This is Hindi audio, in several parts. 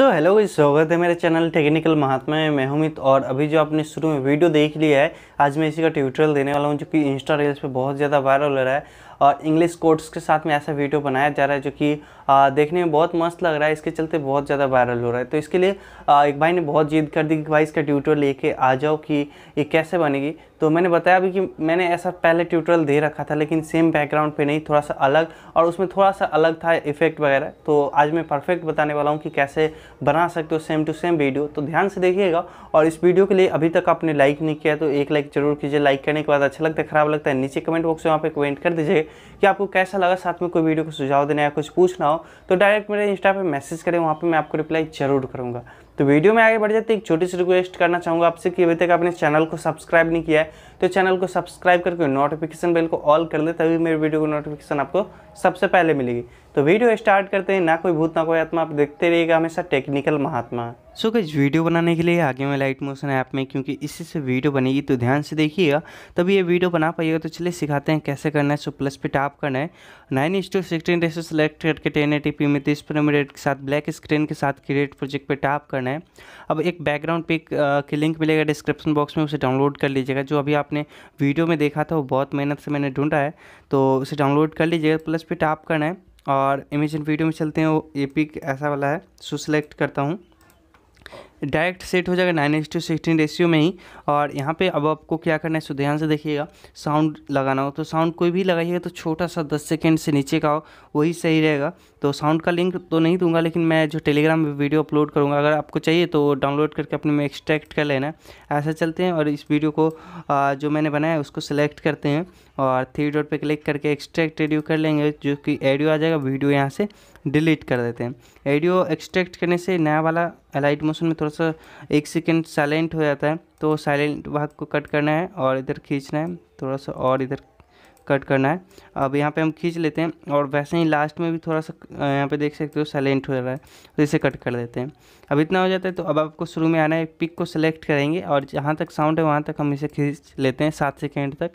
सो हेलो गाइस स्वागत है मेरे चैनल टेक्निकल महात्मा में मैं और अभी जो आपने शुरू में वीडियो देख लिया है आज मैं इसी का ट्यूटोरियल देने वाला हूँ जो कि इंस्टा रील्स पे बहुत ज़्यादा वायरल हो रहा है और इंग्लिश कोर्ट्स के साथ में ऐसा वीडियो बनाया जा रहा है जो कि आ, देखने में बहुत मस्त लग रहा है इसके चलते बहुत ज़्यादा वायरल हो रहा है तो इसके लिए आ, एक भाई ने बहुत जिद कर दी कि भाई इसका ट्यूटर लेके आ जाओ कि ये कैसे बनेगी तो मैंने बताया भी कि मैंने ऐसा पहले ट्यूटोरियल दे रखा था लेकिन सेम बैकग्राउंड पे नहीं थोड़ा सा अलग और उसमें थोड़ा सा अलग था इफेक्ट वगैरह तो आज मैं परफेक्ट बताने वाला हूँ कि कैसे बना सकते हो सेम टू सेम वीडियो तो ध्यान से देखिएगा और इस वीडियो के लिए अभी तक आपने लाइक नहीं किया तो एक लाइक जरूर कीजिए लाइक करने के बाद अच्छा लगता है खराब लगता है नीचे कमेंट बॉक्स में वहाँ पर कमेंट कर दीजिए कि आपको कैसा लगा साथ में कोई वीडियो को सुझाव देना या कुछ पूछना हो हूँ तो डायरेक्ट मेरे इंस्टा पे मैसेज करें वहाँ पे मैं आपको रिप्लाई जरूर करूँगा तो वीडियो में आगे बढ़ जाते एक छोटी सी रिक्वेस्ट करना चाहूँगा आपसे कि अभी तक आपने चैनल को सब्सक्राइब नहीं किया है तो चैनल को सब्सक्राइब करके नोटिफिकेशन बिल को ऑल कर ले तभी मेरे वीडियो को नोटिफिकेशन आपको सबसे पहले मिलेगी तो वीडियो स्टार्ट करते हैं ना कोई भूत ना कोई आत्मा आप देखते रहिएगा हमेशा टेक्निकल महात्मा सो so, गई वीडियो बनाने के लिए आगे में लाइट मोशन ऐप में क्योंकि इससे से वीडियो बनेगी तो ध्यान से देखिएगा तभी ये वीडियो बना पाइएगा तो चलिए सिखाते हैं कैसे करना है सो प्लस पे टाप करना है nine is to sixteen ratio select करके टेन एटी पी में तीस परमिनट के साथ ब्लैक स्क्रीन के साथ क्रिएट प्रोजेक्ट पर टाप करना है अब एक बैकग्राउंड पिक की लिंक मिलेगा डिस्क्रिप्शन बॉक्स में उसे डाउनलोड कर लीजिएगा जो अभी आपने वीडियो में देखा था वो बहुत मेहनत से मैंने ढूंढा है तो उसे डाउनलोड कर लीजिएगा प्लस पे टाप करना है और इमेज इन वीडियो में चलते हैं वो एपिक ऐसा वाला है सो सेलेक्ट करता हूँ डायरेक्ट सेट हो जाएगा nine is to sixteen ratio में ही और यहाँ पे अब आपको क्या करना है सो ध्यान से देखिएगा साउंड लगाना हो तो साउंड कोई भी लगाइएगा तो छोटा सा दस सेकेंड से नीचे का हो वही सही रहेगा तो साउंड का लिंक तो नहीं दूंगा लेकिन मैं जो टेलीग्राम में वीडियो अपलोड करूँगा अगर आपको चाहिए तो डाउनलोड करके अपने में एक्सट्रैक्ट कर लेना ऐसा चलते हैं और इस वीडियो को जो मैंने बनाया है उसको सेलेक्ट करते हैं और थ्री डॉट पर क्लिक करके एक्सट्रैक्ट रेडियो कर लेंगे जो कि एडियो आ जाएगा वीडियो यहाँ से डिलीट कर देते हैं ऑडियो एक्सट्रैक्ट करने से नया वाला लाइट मोशन में थोड़ा सा एक सेकेंड साइलेंट हो जाता है तो साइलेंट भाग को कट करना है और इधर खींचना है थोड़ा सा और इधर कट करना है अब यहाँ पे हम खींच लेते हैं और वैसे ही लास्ट में भी थोड़ा सा यहाँ पे देख सकते हो साइलेंट हो रहा है तो इसे कट कर देते हैं अब इतना हो जाता है तो अब आपको शुरू में आना है पिक को सेलेक्ट करेंगे और जहाँ तक साउंड है वहाँ तक हम इसे खींच लेते हैं सात सेकेंड तक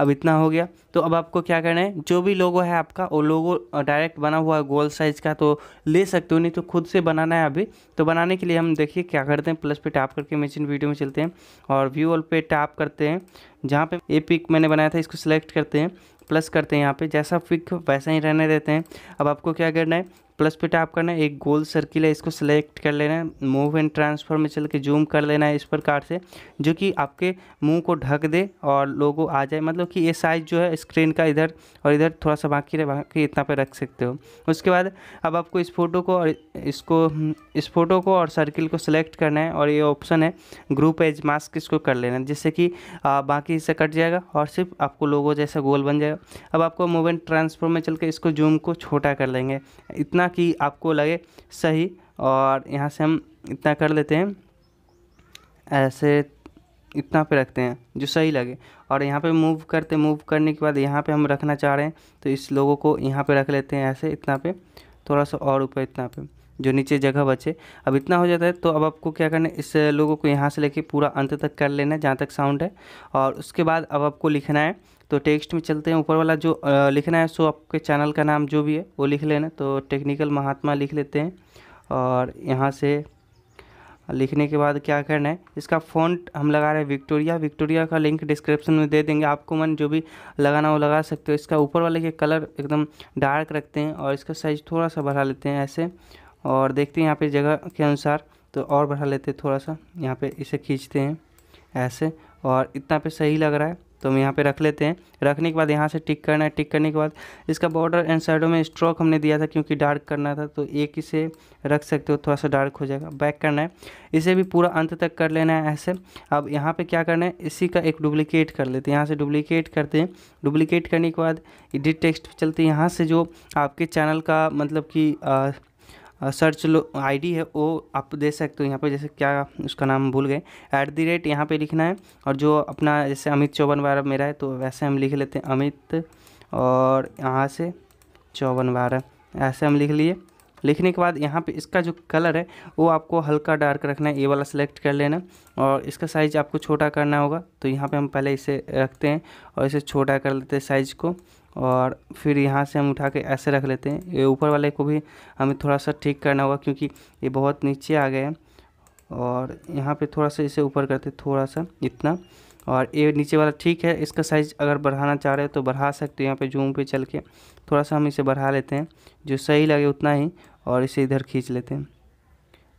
अब इतना हो गया तो अब आपको क्या करना है जो भी लोगो है आपका वो लोगो डायरेक्ट बना हुआ है गोल साइज़ का तो ले सकते हो नहीं तो खुद से बनाना है अभी तो बनाने के लिए हम देखिए क्या करते हैं प्लस पे टैप करके मशीन वीडियो में चलते हैं और व्यू ऑल पे टैप करते हैं जहाँ पे ए पिक मैंने बनाया था इसको सिलेक्ट करते हैं प्लस करते हैं यहाँ पे जैसा पिक वैसा ही रहने देते हैं अब आपको क्या करना है प्लस पे आप करना एक गोल सर्किल है इसको सेलेक्ट कर लेना है मूव एंड ट्रांसफर में चल के जूम कर लेना है इस प्रकार से जो कि आपके मुंह को ढक दे और लोगो आ जाए मतलब कि ये साइज जो है स्क्रीन का इधर और इधर थोड़ा सा बाकी रहे बाकी इतना पे रख सकते हो उसके बाद अब आपको इस फोटो को और इसको इस फोटो को और सर्किल को सिलेक्ट करना है और ये ऑप्शन है ग्रुप एज मास्क इसको कर लेना है जिससे कि बाकी हिस्सा कट जाएगा और सिर्फ आपको लोगों जैसा गोल बन जाएगा अब आपको मूव एंड ट्रांसफर में चल के इसको जूम को छोटा कर लेंगे इतना कि आपको लगे सही और यहाँ से हम इतना कर लेते हैं ऐसे इतना पे रखते हैं जो सही लगे और यहाँ पे मूव करते मूव करने के बाद यहाँ पे हम रखना चाह रहे हैं तो इस लोगों को यहाँ पे रख लेते हैं ऐसे इतना पे थोड़ा सा और ऊपर इतना पे जो नीचे जगह बचे अब इतना हो जाता है तो अब आपको क्या करना है इस लोगों को यहाँ से लेके पूरा अंत तक कर लेना है जहाँ तक साउंड है और उसके बाद अब आपको लिखना है तो टेक्स्ट में चलते हैं ऊपर वाला जो लिखना है सो आपके चैनल का नाम जो भी है वो लिख लेना तो टेक्निकल महात्मा लिख लेते हैं और यहाँ से लिखने के बाद क्या करना है इसका फ़ॉन्ट हम लगा रहे हैं विक्टोरिया विक्टोरिया का लिंक डिस्क्रिप्शन में दे देंगे आपको मन जो भी लगाना हो लगा सकते हो इसका ऊपर वाले के कलर एकदम डार्क रखते हैं और इसका साइज़ थोड़ा सा बढ़ा लेते हैं ऐसे और देखते हैं यहाँ पे जगह के अनुसार तो और बढ़ा लेते हैं थोड़ा सा यहाँ पे इसे खींचते हैं ऐसे और इतना पे सही लग रहा है तो हम यहाँ पे रख लेते हैं रखने के बाद यहाँ से टिक करना है टिक करने के बाद इसका बॉर्डर एंड साइडों में स्ट्रोक हमने दिया था क्योंकि डार्क करना था तो एक ही से रख सकते हो थोड़ा सा डार्क हो जाएगा बैक करना है इसे भी पूरा अंत तक कर लेना है ऐसे अब यहाँ पे क्या करना है इसी का एक डुप्लीकेट कर लेते हैं यहाँ से डुप्लीकेट करते हैं डुप्लीकेट करने के बाद एडिट टेक्स्ट चलते यहाँ से जो आपके चैनल का मतलब कि सर्च लो आईडी है वो आप दे सकते हो यहाँ पे जैसे क्या उसका नाम भूल गए ऐट दी रेट यहाँ पर लिखना है और जो अपना जैसे अमित चौवन बारह मेरा है तो वैसे हम लिख लेते हैं अमित और यहाँ से चौवन बारह ऐसे हम लिख लिए लिखने के बाद यहाँ पे इसका जो कलर है वो आपको हल्का डार्क रखना है ये वाला सेलेक्ट कर लेना और इसका साइज़ आपको छोटा करना होगा तो यहाँ पे हम पहले इसे रखते हैं और इसे छोटा कर लेते हैं साइज़ को और फिर यहाँ से हम उठा के ऐसे रख लेते हैं ये ऊपर वाले को भी हमें थोड़ा सा ठीक करना होगा क्योंकि ये बहुत नीचे आ गए हैं और यहाँ पे थोड़ा सा इसे ऊपर करते थोड़ा सा इतना और ये नीचे वाला ठीक है इसका साइज़ अगर बढ़ाना चाह रहे हो तो बढ़ा सकते हो यहाँ पे जूम पे चल के थोड़ा सा हम इसे बढ़ा लेते हैं जो सही लगे उतना ही और इसे इधर खींच लेते हैं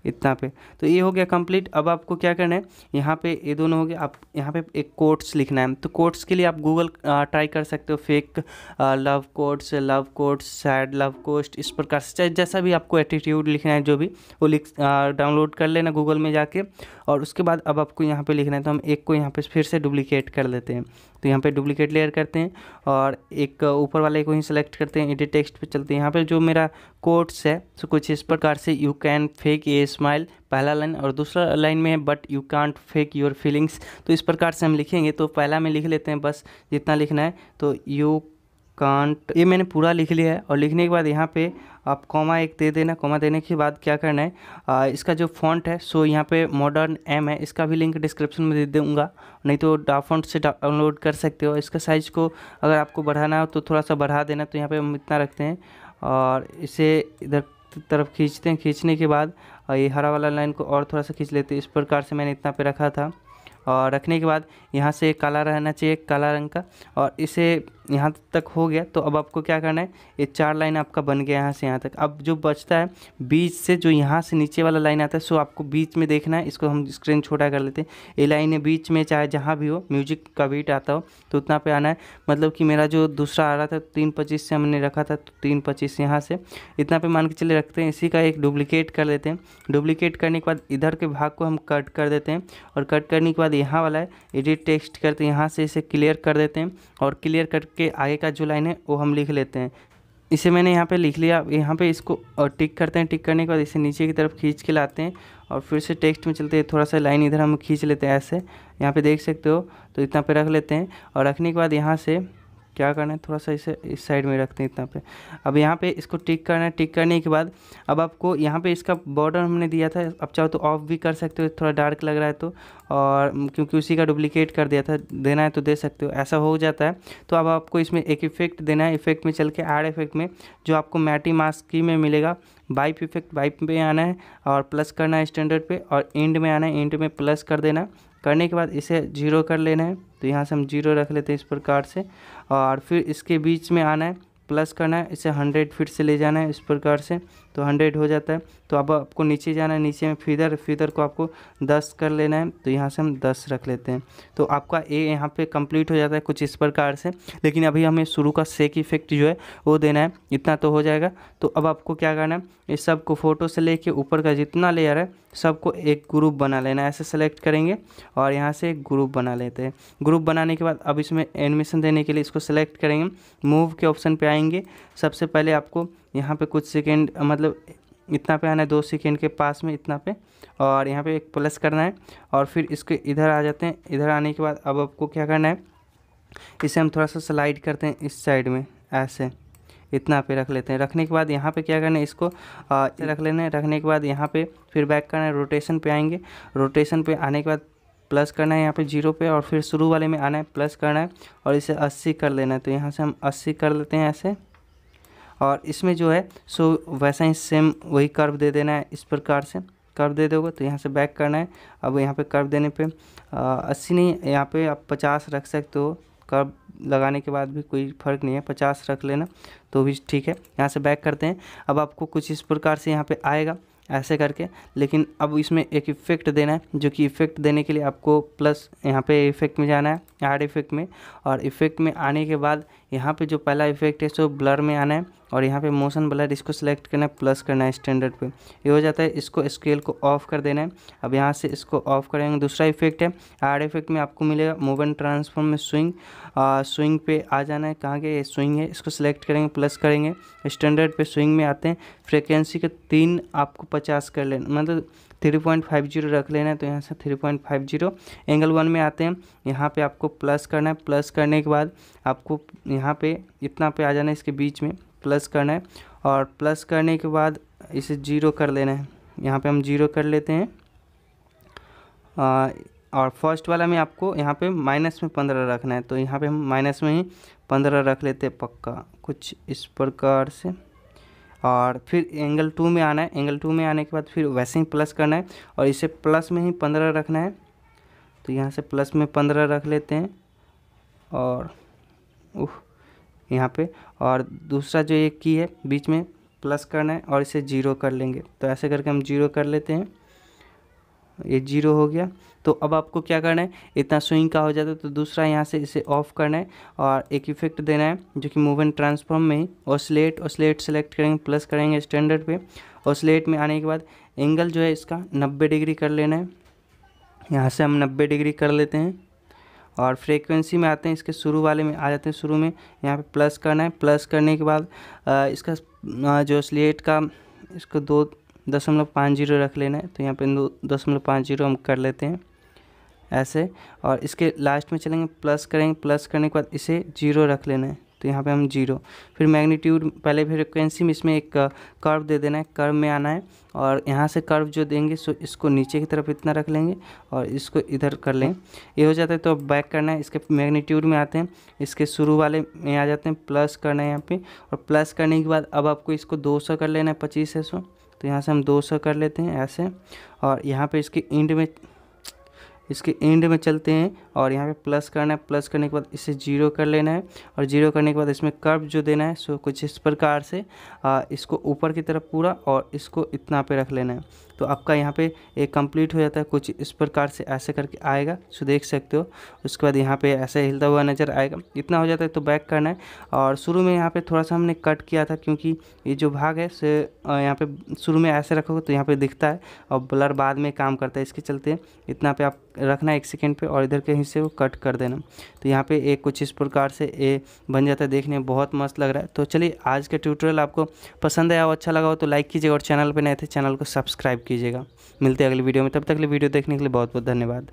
इतना पे तो ये हो गया कंप्लीट अब आपको क्या करना है यहाँ पे ये दोनों हो गया आप यहाँ पे एक कोट्स लिखना है तो कोट्स के लिए आप गूगल ट्राई कर सकते हो fake love quotes love quotes sad love कोस्ट इस प्रकार से जैसा भी आपको एटीट्यूड लिखना है जो भी वो लिख डाउनलोड कर लेना गूगल में जाके और उसके बाद अब आपको यहाँ पर लिखना है तो हम एक को यहाँ पर फिर से डुप्लीकेट कर लेते हैं तो यहाँ पर डुप्लीकेट लेयर करते हैं और एक ऊपर वाले को ही सेलेक्ट करते हैं एडिट टेक्स्ट पर चलते हैं यहाँ पर जो मेरा कोट्स है सो कुछ इस प्रकार से you can fake a smile पहला लाइन और दूसरा लाइन में है but you can't fake your feelings तो इस प्रकार से हम लिखेंगे तो पहला में लिख लेते हैं बस जितना लिखना है तो यू कांट ये मैंने पूरा लिख लिया है और लिखने के बाद यहाँ पे आप कॉमा एक दे देना कॉमा देने के बाद क्या करना है आ, इसका जो फॉन्ट है सो यहाँ पे मॉडर्न एम है इसका भी लिंक डिस्क्रिप्शन में दे दूँगा नहीं तो डाफॉन्ट से डाउनलोड कर सकते हो इसका साइज़ को अगर आपको बढ़ाना हो तो थोड़ा सा बढ़ा देना तो यहाँ पे हम इतना रखते हैं और इसे इधर तरफ खींचते हैं खींचने के बाद ये हरा वाला लाइन को और थोड़ा सा खींच लेते हैं इस प्रकार से मैंने इतना पे रखा था और रखने के बाद यहाँ से काला रहना चाहिए काला रंग का और इसे यहाँ तक हो गया तो अब आपको क्या करना है ये चार लाइन आपका बन गया यहाँ से यहाँ तक अब जो बचता है बीच से जो यहाँ से नीचे वाला लाइन आता है सो आपको बीच में देखना है इसको हम स्क्रीन छोटा कर लेते हैं ये लाइन है बीच में चाहे जहाँ भी हो म्यूजिक का बीट आता हो तो उतना पे आना है मतलब कि मेरा जो दूसरा आ रहा था तीन पच्चीस से हमने रखा था तो तीन पच्चीस यहाँ से इतना पे मान के चले रखते हैं इसी का एक डुप्लीकेट कर लेते हैं डुप्लीकेट करने के बाद इधर के भाग को हम कट कर देते हैं और कट करने के बाद यहाँ वाला है एडिट टेक्स्ट करते हैं यहाँ से इसे क्लियर कर देते हैं और क्लियर करके के आगे का जो लाइन है वो हम लिख लेते हैं इसे मैंने यहाँ पे लिख लिया यहाँ पे इसको टिक करते हैं टिक करने के बाद इसे नीचे की तरफ खींच के लाते हैं और फिर से टेक्स्ट में चलते हैं थोड़ा सा लाइन इधर हम खींच लेते हैं ऐसे यहाँ पे देख सकते हो तो इतना पे रख लेते हैं और रखने के बाद यहाँ से क्या करना है थोड़ा सा इसे इस साइड में रखते हैं इतना पे अब यहाँ पे इसको टिक करना है टिक करने के बाद अब आपको यहाँ पे इसका बॉर्डर हमने दिया था अब चाहो तो ऑफ भी कर सकते हो थोड़ा डार्क लग रहा है तो और क्योंकि उसी का डुप्लीकेट कर दिया था देना है तो दे सकते हो ऐसा हो जाता है तो अब आपको इसमें एक इफेक्ट देना है इफेक्ट में चल के आर इफेक्ट में जो आपको मैटी मास्क की में मिलेगा बाइप इफेक्ट बाइप पे आना है और प्लस करना है स्टैंडर्ड पर और एंड में आना है एंड में प्लस कर देना करने के बाद इसे जीरो कर लेना है तो यहाँ से हम जीरो रख लेते हैं इस प्रकार से और फिर इसके बीच में आना है प्लस करना है इसे हंड्रेड फीट से ले जाना है इस प्रकार से तो हंड्रेड हो जाता है तो अब आपको नीचे जाना है नीचे में फीदर फीदर को आपको दस कर लेना है तो यहाँ से हम दस रख लेते हैं तो आपका ए यहाँ पे कंप्लीट हो जाता है कुछ इस प्रकार से लेकिन अभी हमें शुरू का सेक इफेक्ट जो है वो देना है इतना तो हो जाएगा तो अब आपको क्या करना है इस सब को फ़ोटो से लेके ऊपर का जितना लेयर है सबको एक ग्रुप बना लेना है ऐसे सेलेक्ट करेंगे और यहाँ से एक ग्रुप बना लेते हैं ग्रुप बनाने के बाद अब इसमें एडमिशन देने के लिए इसको सेलेक्ट करेंगे मूव के ऑप्शन पे आएंगे सबसे पहले आपको यहाँ पे कुछ सेकेंड मतलब इतना पे आना है दो सेकेंड के पास में इतना पे और यहाँ पे एक प्लस करना है और फिर इसके इधर आ जाते हैं इधर आने के बाद अब आपको क्या करना है इसे हम थोड़ा सा स्लाइड करते हैं इस साइड में ऐसे इतना पे रख लेते हैं रखने के बाद यहाँ पे क्या करना है इसको आ, रख लेना है रखने के बाद यहाँ पे फिर बैक करना है रोटेशन पे आएंगे रोटेशन पे आने के बाद प्लस करना है यहाँ पे जीरो पे और फिर शुरू वाले में आना है प्लस करना है और इसे अस्सी कर लेना है तो यहाँ से हम अस्सी कर लेते हैं ऐसे और इसमें जो है सो वैसा ही सेम वही कर्व दे देना है इस प्रकार से कर्व दे दोगे तो यहाँ से बैक करना है अब यहाँ पे कर्व देने पे अस्सी नहीं यहाँ पे आप पचास रख सकते हो कर्व लगाने के बाद भी कोई फ़र्क नहीं है पचास रख लेना तो भी ठीक है यहाँ से बैक करते हैं अब आपको कुछ इस प्रकार से यहाँ पर आएगा ऐसे करके लेकिन अब इसमें एक इफ़ेक्ट देना है जो कि इफ़ेक्ट देने के लिए आपको प्लस यहाँ पे इफ़ेक्ट में जाना है एड इफेक्ट में और इफेक्ट में आने के बाद यहाँ पे जो पहला इफेक्ट है सो ब्लर में आना है और यहाँ पे मोशन ब्लर इसको सेलेक्ट करना है प्लस करना है स्टैंडर्ड पे ये हो जाता है इसको स्केल को ऑफ कर देना है अब यहाँ से इसको ऑफ करेंगे दूसरा इफेक्ट है आर इफेक्ट में आपको मिलेगा मूव एंड ट्रांसफॉर्म में स्विंग आ, स्विंग पे आ जाना है कहाँ के ये स्विंग है इसको सेलेक्ट करेंगे प्लस करेंगे स्टैंडर्ड पर स्विंग में आते हैं फ्रिक्वेंसी के तीन आपको पचास कर लेना मतलब थ्री पॉइंट फाइव जीरो रख लेना है तो यहाँ से three point five zero angle one में आते हैं यहाँ पर आपको प्लस करना है प्लस करने के बाद आपको यहाँ पे इतना पे आ जाना है इसके बीच में प्लस करना है और प्लस करने के बाद इसे जीरो कर लेना है यहाँ पे हम जीरो कर लेते हैं आ, और फर्स्ट वाला में आपको यहाँ पे माइनस में पंद्रह रखना है तो यहाँ पे हम माइनस में ही पंद्रह रख लेते हैं पक्का कुछ इस प्रकार से और फिर एंगल टू में आना है एंगल टू में आने के बाद फिर वैसे ही प्लस करना है और इसे प्लस में ही पंद्रह रखना है तो यहाँ से प्लस में पंद्रह रख लेते हैं और उह यहाँ पे और दूसरा जो एक की है बीच में प्लस करना है और इसे जीरो कर लेंगे तो ऐसे करके हम जीरो कर लेते हैं ये जीरो हो गया तो अब आपको क्या करना है इतना स्विंग का हो जाता है तो दूसरा यहाँ से इसे ऑफ करना है और एक इफेक्ट देना है जो कि मूव एंड ट्रांसफॉर्म में ही और स्लेट और स्लेट सेलेक्ट करेंगे प्लस करेंगे स्टैंडर्ड पे और स्लेट में आने के बाद एंगल जो है इसका नब्बे डिग्री कर लेना है यहाँ से हम नब्बे डिग्री कर लेते हैं और फ्रीक्वेंसी में आते हैं इसके शुरू वाले में आ जाते हैं शुरू में यहाँ पे प्लस करना है प्लस करने के बाद इसका जो स्लेट का इसको दो दशमलव पाँच जीरो रख लेना है तो यहाँ पे दो दशमलव पाँच जीरो हम कर लेते हैं ऐसे और इसके लास्ट में चलेंगे प्लस करेंगे प्लस करने के बाद इसे जीरो रख लेना है तो यहाँ पे हम जीरो फिर मैग्नीट्यूड पहले फ्रिक्वेंसी में इसमें एक कर्व uh, दे देना है कर्व में आना है और यहाँ से कर्व जो देंगे सो इसको नीचे की तरफ इतना रख लेंगे और इसको इधर कर लें ये हो जाता है तो अब बैक करना है इसके मैग्नीट्यूड में आते हैं इसके शुरू वाले में आ जाते हैं प्लस करना है यहाँ पर और प्लस करने के बाद अब आपको इसको दो सौ कर लेना है पच्चीस है सौ तो यहाँ से हम दो सौ कर लेते हैं ऐसे और यहाँ पर इसके एंड में इसके एंड में चलते हैं और यहाँ पे प्लस करना है प्लस करने के बाद इसे जीरो कर लेना है और जीरो करने के बाद इसमें कर्व जो देना है सो कुछ इस प्रकार से आ, इसको ऊपर की तरफ पूरा और इसको इतना पे रख लेना है तो आपका यहाँ पे एक कंप्लीट हो जाता है कुछ इस प्रकार से ऐसे करके आएगा सो देख सकते हो उसके बाद यहाँ पे ऐसे हिलता हुआ नज़र आएगा इतना हो जाता है तो बैक करना है और शुरू में यहाँ पे थोड़ा सा हमने कट किया था क्योंकि ये जो भाग है से यहाँ पे शुरू में ऐसे रखोगे तो यहाँ पे दिखता है और ब्लर बाद में काम करता है इसके चलते इतना पे आप रखना है एक सेकेंड पर और इधर के कहीं से वो कट कर देना तो यहाँ पे एक कुछ इस प्रकार से ए बन जाता है देखने में बहुत मस्त लग रहा है तो चलिए आज का ट्यूटोरियल आपको पसंद आया हो अच्छा लगा हो तो लाइक कीजिएगा और चैनल पर नए थे चैनल को सब्सक्राइब कीजिएगा मिलते हैं अगले वीडियो में तब तक अगले वीडियो देखने के लिए बहुत बहुत धन्यवाद